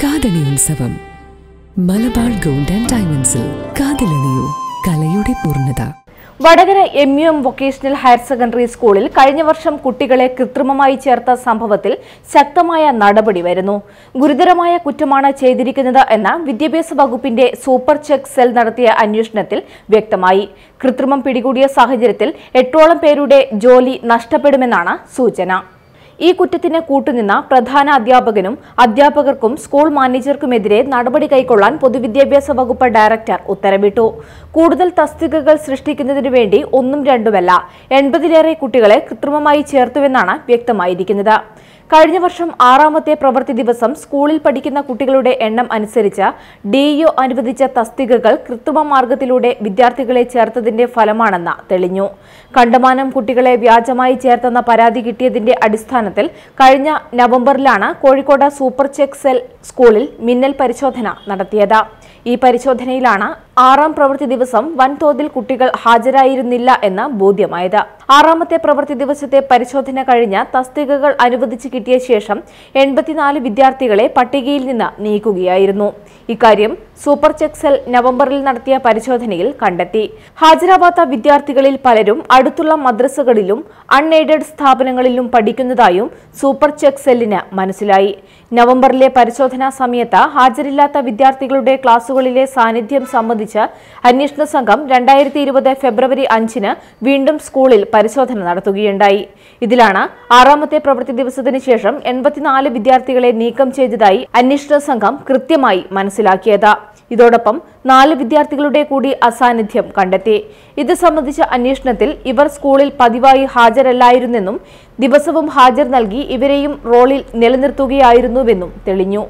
കാതണി ഉത്സവം Malabar gold and ഡയമണ്ട്സിൽ കാതലണിയു കലയുടെ പൂർണ്ണത Vatakara M U M vocational higher secondary സ്കൂളിൽ കഴിഞ്ഞ വർഷം കുട്ടികളെ കൃത്രിമമായി ചേർത്ത സംഭവത്തിൽ ശക്തമായ നടപടി വരുന്നു ഗുരുതരമായ കുറ്റമാണ് ചെയ്തിരിക്കുന്നത് എന്ന വിദ്യാഭ്യാസ വകുപ്പിന്റെ സൂപ്പർ ചെക്ക് സെൽ നടത്തിയ അന്വേഷണത്തിൽ വ്യക്തമായി കൃത്രിമം പിടികൂടിയ സാഹചര്യത്തിൽ എട്ടോളം പേരുടെ ജോലി നഷ്ടപ്പെടുമെന്നാണ് സൂചന ഈ കുറ്റത്തിന് കൂട്ടുനിന്ന പ്രധാന അധ്യാപകനും അധ്യാപകർക്കും സ്കൂൾ മാനേജർക്കുമെതിരെ നടപടി കൈക്കൊള്ളാൻ പൊതുവിദ്യാഭ്യാസ വകുപ്പ് ഡയറക്ടർ ഉത്തരവിട്ടു കൂടുതൽ തസ്തികകൾ സൃഷ്ടിക്കുന്നതിനു വേണ്ടി ഒന്നും രണ്ടുമല്ല എൺപതിലേറെ കുട്ടികളെ കൃത്രിമമായി ചേർത്തുവെന്നാണ് വ്യക്തമായിരിക്കുന്നത് കഴിഞ്ഞ വർഷം ആറാമത്തെ പ്രവൃത്തി ദിവസം സ്കൂളിൽ പഠിക്കുന്ന കുട്ടികളുടെ എണ്ണം അനുസരിച്ച് ഡിഇഒ അനുവദിച്ച തസ്തികകൾ കൃത്രിമ മാർഗത്തിലൂടെ വിദ്യാർത്ഥികളെ ചേർത്തതിന്റെ ഫലമാണെന്ന് തെളിഞ്ഞു കണ്ടമാനം കുട്ടികളെ വ്യാജമായി ചേർത്തെന്ന പരാതി കിട്ടിയതിന്റെ അടിസ്ഥാനത്തിൽ കഴിഞ്ഞ നവംബറിലാണ് കോഴിക്കോട് സൂപ്പർ ചെക്ക് സെൽ സ്കൂളിൽ മിന്നൽ പരിശോധന നടത്തിയത് ഈ പരിശോധനയിലാണ് ആറാം പ്രവൃത്തി ദിവസം വൻതോതിൽ കുട്ടികൾ ഹാജരായിരുന്നില്ല എന്ന ബോധ്യമായത് ആറാമത്തെ പ്രവൃത്തി ദിവസത്തെ പരിശോധന കഴിഞ്ഞ തസ്തികകൾ അനുവദിച്ചു കിട്ടിയ ശേഷം എൺപത്തിനാല് വിദ്യാർത്ഥികളെ പട്ടികയിൽ നിന്ന് നീക്കുകയായിരുന്നു ഇക്കാര്യം സൂപ്പർ ചെക്സൽ നവംബറിൽ നടത്തിയ പരിശോധനയിൽ കണ്ടെത്തി ഹാജരാവാത്ത വിദ്യാർത്ഥികളിൽ പലരും അടുത്തുള്ള മദ്രസകളിലും അൺഎയ്ഡഡ് സ്ഥാപനങ്ങളിലും പഠിക്കുന്നതായും സൂപ്പർ ചെക്സെല്ലിന് മനസ്സിലായി നവംബറിലെ പരിശോധനാ സമയത്ത് ഹാജരില്ലാത്ത വിദ്യാർത്ഥികളുടെ ക്ലാസുകളിലെ സാന്നിധ്യം സംബന്ധിച്ച് സംബന്ധിച്ച് അന്വേഷണ സംഘം രണ്ടായിരത്തി ഇരുപത് ഫെബ്രുവരി അഞ്ചിന് വീണ്ടും സ്കൂളിൽ പരിശോധന നടത്തുകയുണ്ടായി ഇതിലാണ് ആറാമത്തെ പ്രവൃത്തി ദിവസത്തിന് ശേഷം എൺപത്തിനാല് വിദ്യാർത്ഥികളെ നീക്കം ചെയ്തതായി അന്വേഷണ സംഘം കൃത്യമായി മനസ്സിലാക്കിയത് ഇതോടൊപ്പം നാല് വിദ്യാർത്ഥികളുടെ കൂടി അസാന്നിധ്യം കണ്ടെത്തി ഇത് സംബന്ധിച്ച അന്വേഷണത്തിൽ ഇവർ സ്കൂളിൽ പതിവായി ഹാജരല്ലായിരുന്നെന്നും ദിവസവും ഹാജർ നൽകി ഇവരെയും റോളിൽ നിലനിർത്തുകയായിരുന്നുവെന്നും തെളിഞ്ഞു